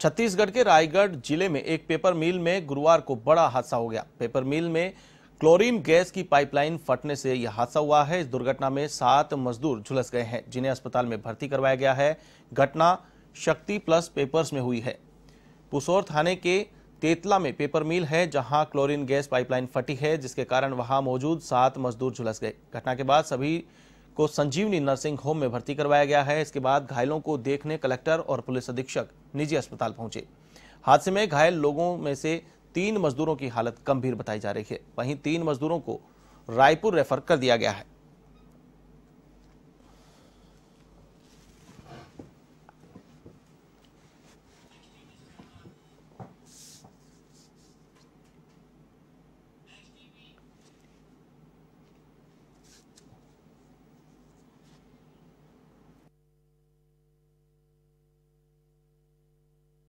छत्तीसगढ़ के रायगढ़ जिले में एक पेपर मिल में गुरुवार को बड़ा हादसा हो गया पेपर मिल में क्लोरीन गैस की पाइपलाइन फटने से यह हादसा हुआ है इस दुर्घटना में सात मजदूर झुलस गए हैं जिन्हें अस्पताल में भर्ती करवाया गया है घटना शक्ति प्लस पेपर्स में हुई है पुसौर थाने के तेतला में पेपर मिल है जहां क्लोरीन गैस पाइपलाइन फटी है जिसके कारण वहां मौजूद सात मजदूर झुलस गए घटना के बाद सभी को संजीवनी नर्सिंग होम में भर्ती करवाया गया है इसके बाद घायलों को देखने कलेक्टर और पुलिस अधीक्षक निजी अस्पताल पहुंचे हादसे में घायल लोगों में से तीन मजदूरों की हालत गंभीर बताई जा रही है वहीं तीन मजदूरों को रायपुर रेफर कर दिया गया है